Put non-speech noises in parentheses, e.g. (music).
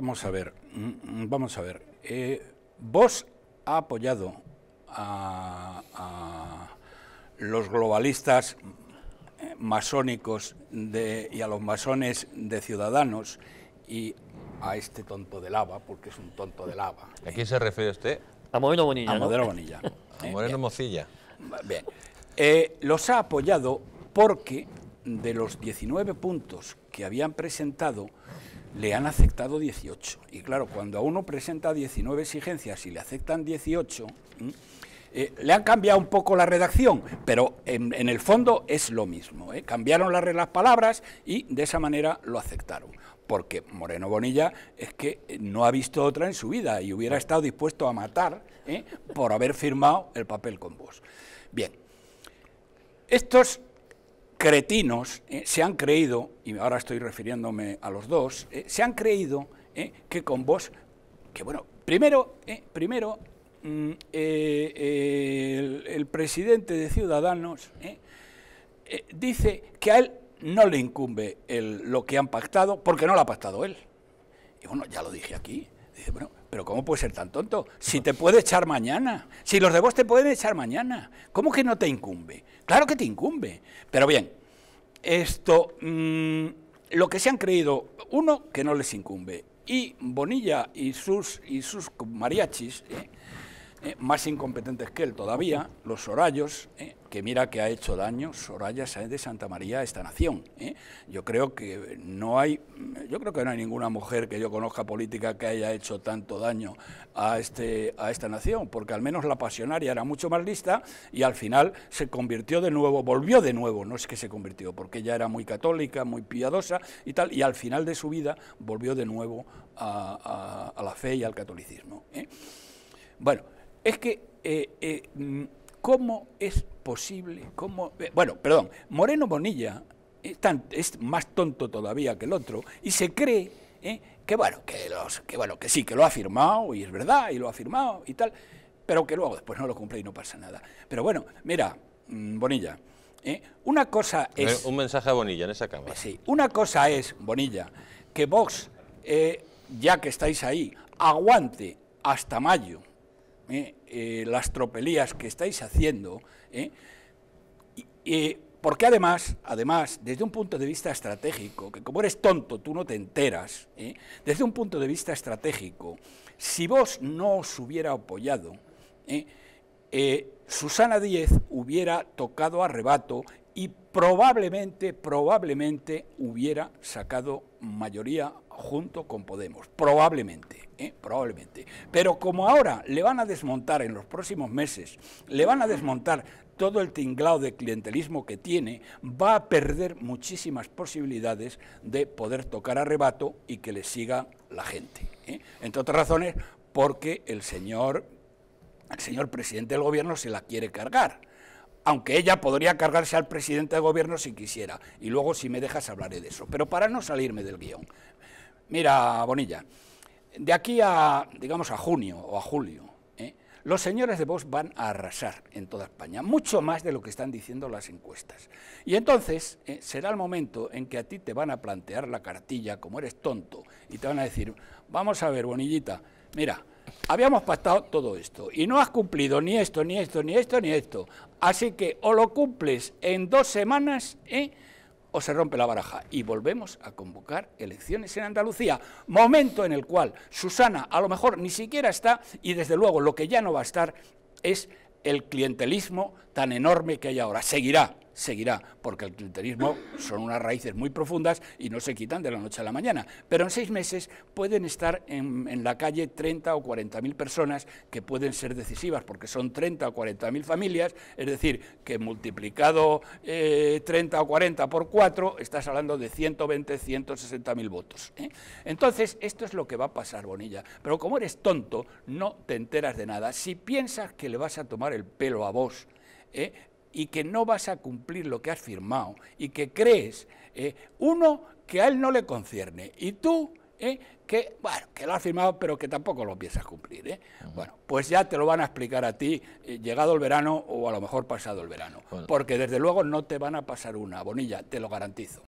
Vamos a ver, mm, vamos a ver. vos eh, ha apoyado a, los globalistas eh, masónicos y a los masones de Ciudadanos y a este tonto de lava, porque es un tonto de lava. ¿A quién se refiere usted? A Moreno Bonilla. A Moreno Bonilla. (laughs) a Moreno Mocilla. Bien. Eh, los ha apoyado porque de los 19 puntos que habían presentado, le han aceptado 18. Y claro, cuando a uno presenta 19 exigencias y le aceptan 18, eh, le han cambiado un poco la redacción, pero en, el fondo es lo mismo. ¿eh? Cambiaron las, palabras y de esa manera lo aceptaron porque Moreno Bonilla es que eh, no ha visto otra en su vida y hubiera estado dispuesto a matar por haber firmado el papel con vos. Bien, estos cretinos eh, se han creído, y ahora estoy refiriéndome a los dos, eh, se han creído eh, que con vos, que bueno, primero, primero mm, el, presidente de Ciudadanos dice que a él no le incumbe lo que han pactado porque no lo ha pactado él. Y bueno, ya lo dije aquí. Dice, bueno, pero ¿cómo puede ser tan tonto? Si te puede echar mañana, si los de vos te pueden echar mañana, ¿cómo que no te incumbe? Claro que te incumbe. Pero bien, esto, mm, lo que se han creído, uno, que no les incumbe. Y Bonilla y sus, y sus mariachis, ¿eh? Eh, más incompetentes que él todavía, los Sorayos, eh, que mira que ha hecho daño Soraya de Santa María a esta nación. Eh. Yo creo que no hay, yo creo que no hay ninguna mujer que yo conozca política que haya hecho tanto daño a, este, a esta nación, porque al menos la pasionaria era mucho más lista y al final se convirtió de nuevo, volvió de nuevo, no es que se convirtió, porque ella era muy católica, muy piadosa y tal, y al final de su vida volvió de nuevo a, a la fe y al catolicismo. Bueno, es que eh, eh, cómo es posible, cómo, eh, bueno, perdón, Moreno Bonilla es, más tonto todavía que el otro y se cree que bueno, que los, que bueno, que sí, que lo ha firmado y es verdad y lo ha firmado y tal, pero que luego después no lo cumple y no pasa nada. Pero bueno, mira, mm, Bonilla. Una cosa es... Un mensaje a Bonilla en esa cámara. Sí, una cosa es, Bonilla, que Vox, ya que estáis ahí, aguante hasta mayo eh, eh, las tropelías que estáis haciendo, eh, porque además, además, desde un punto de vista estratégico, que como eres tonto tú no te enteras, desde un punto de vista estratégico, si vos no os hubiera apoyado, Susana Díez hubiera tocado a rebato y probablemente, probablemente hubiera sacado mayoría junto con Podemos, probablemente, ¿eh? probablemente. Pero como ahora le van a desmontar en los próximos meses, le van a desmontar todo el tinglado de clientelismo que tiene, va a perder muchísimas posibilidades de poder tocar arrebato... y que le siga la gente. ¿eh? Entre otras razones, porque el señor, el señor presidente del gobierno se la quiere cargar aunque ella podría cargarse al presidente ...del gobierno si quisiera, y luego si me dejas hablaré de eso, pero para no salirme del guión. Mira, Bonilla, de aquí a, digamos, a junio o a julio, ¿eh? los señores de Vox van a arrasar en toda España, mucho más de lo que están diciendo las encuestas. Y entonces ¿eh? será el momento en que a ti te van a plantear la cartilla, como eres tonto, y te van a decir, vamos a ver, Bonillita, mira, habíamos pactado todo esto, y no has cumplido ni esto, ni esto, ni esto, ni esto. Así que o lo cumples en dos semanas, ¿eh? o se rompe la baraja y volvemos a convocar elecciones en Andalucía, momento en el cual Susana a lo mejor ni siquiera está y desde luego lo que ya no va a estar es el clientelismo tan enorme que hay ahora. Seguirá, seguirá, porque el clientelismo son unas raíces muy profundas y no se quitan de la noche a la mañana. Pero en seis meses pueden estar en, la calle 30 o 40 mil personas que pueden ser decisivas, porque son 30 o 40 mil familias, es decir, que multiplicado 30 eh, o 40 por 4, estás hablando de 120, 160 mil votos. ¿eh? Entonces, esto es lo que va a pasar, Bonilla. Pero como eres tonto, no te enteras de nada. Si piensas que le vas a tomar el pelo a vos, ¿eh? y que no vas a cumplir lo que has firmado y que crees, eh, uno, que a él no le concierne y tú, eh, que, que lo has firmado pero que tampoco lo piensas cumplir. Eh. Bueno, pues ya te lo van a explicar a ti llegado el verano o a lo mejor pasado el verano, porque desde luego no te van a pasar una bonilla, te lo garantizo.